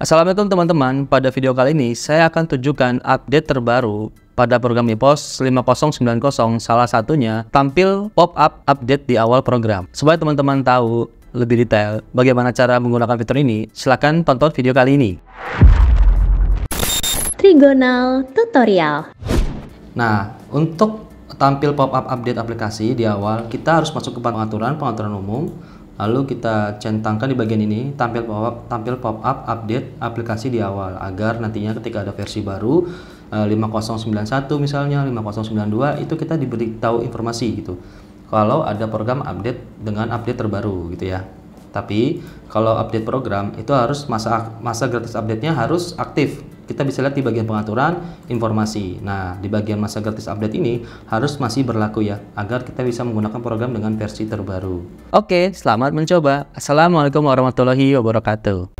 Assalamualaikum teman-teman, pada video kali ini saya akan tunjukkan update terbaru pada program IPOS 5090 salah satunya tampil pop-up update di awal program. Supaya teman-teman tahu lebih detail bagaimana cara menggunakan fitur ini, silahkan tonton video kali ini. Trigonal Tutorial Nah, untuk tampil pop-up update aplikasi di awal, kita harus masuk ke pengaturan, pengaturan umum, Lalu kita centangkan di bagian ini tampil pop up, tampil pop up update aplikasi di awal agar nantinya ketika ada versi baru 5091 eh, misalnya 5092 itu kita diberitahu informasi gitu. Kalau ada program update dengan update terbaru gitu ya. Tapi kalau update program itu harus masa masa gratis update-nya harus aktif kita bisa lihat di bagian pengaturan informasi. Nah, di bagian masa gratis update ini harus masih berlaku ya, agar kita bisa menggunakan program dengan versi terbaru. Oke, selamat mencoba. Assalamualaikum warahmatullahi wabarakatuh.